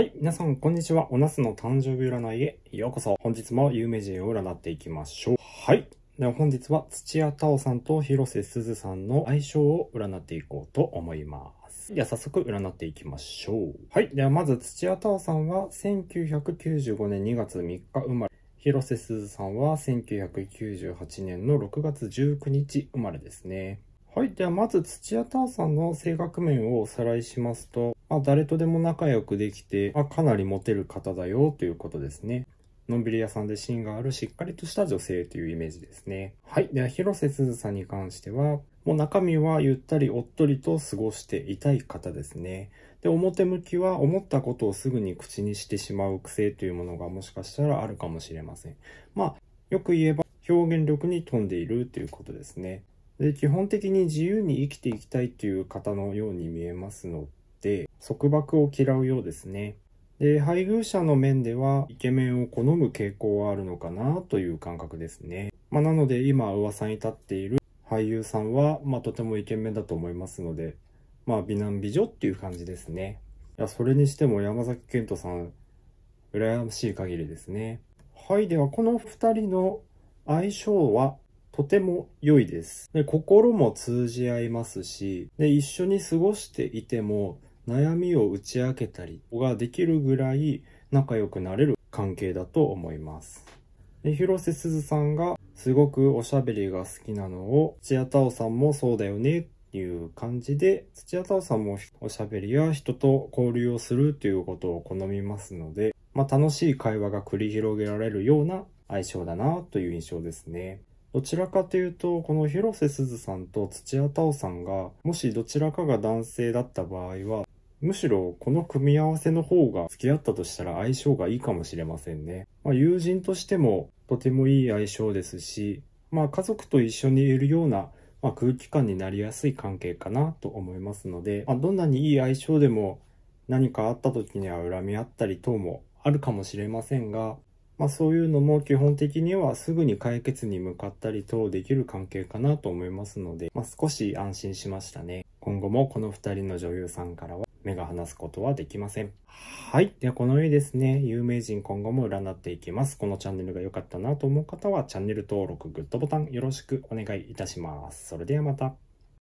はい、皆さん、こんにちは。おなすの誕生日占いへようこそ。本日も有名人を占っていきましょう。はい。では本日は土屋太鳳さんと広瀬すずさんの相性を占っていこうと思います。では早速占っていきましょう。はい。ではまず土屋太鳳さんは1995年2月3日生まれ。広瀬すずさんは1998年の6月19日生まれですね。はい。では、まず土屋太鳳さんの性格面をおさらいしますと、まあ、誰とでも仲良くできて、まあ、かなりモテる方だよということですね。のんびり屋さんで芯があるしっかりとした女性というイメージですね。はい。では、広瀬すずさんに関しては、もう中身はゆったりおっとりと過ごしていたい方ですね。で、表向きは思ったことをすぐに口にしてしまう癖というものがもしかしたらあるかもしれません。まあ、よく言えば表現力に富んでいるということですね。で基本的に自由に生きていきたいという方のように見えますので束縛を嫌うようですねで配偶者の面ではイケメンを好む傾向はあるのかなという感覚ですね、まあ、なので今噂に立っている俳優さんは、まあ、とてもイケメンだと思いますので、まあ、美男美女っていう感じですねいやそれにしても山崎賢人さん羨ましい限りですねはいではこの2人の相性はとても良いです。で心も通じ合いますしで、一緒に過ごしていても悩みを打ち明けたりができるぐらい仲良くなれる関係だと思います。で広瀬すずさんがすごくおしゃべりが好きなのを土屋太鳳さんもそうだよねっていう感じで土屋太鳳さんもおしゃべりや人と交流をするということを好みますので、まあ、楽しい会話が繰り広げられるような相性だなという印象ですね。どちらかというと、この広瀬すずさんと土屋太鳳さんが、もしどちらかが男性だった場合は、むしろこの組み合わせの方が付き合ったとしたら相性がいいかもしれませんね。まあ、友人としてもとてもいい相性ですし、まあ、家族と一緒にいるような、まあ、空気感になりやすい関係かなと思いますので、まあ、どんなにいい相性でも何かあった時には恨み合ったり等もあるかもしれませんが、まあ、そういうのも基本的にはすぐに解決に向かったり等できる関係かなと思いますので、まあ、少し安心しましたね。今後もこの二人の女優さんからは目が離すことはできません。はい。ではこのようにですね、有名人今後も占っていきます。このチャンネルが良かったなと思う方はチャンネル登録、グッドボタンよろしくお願いいたします。それではまた。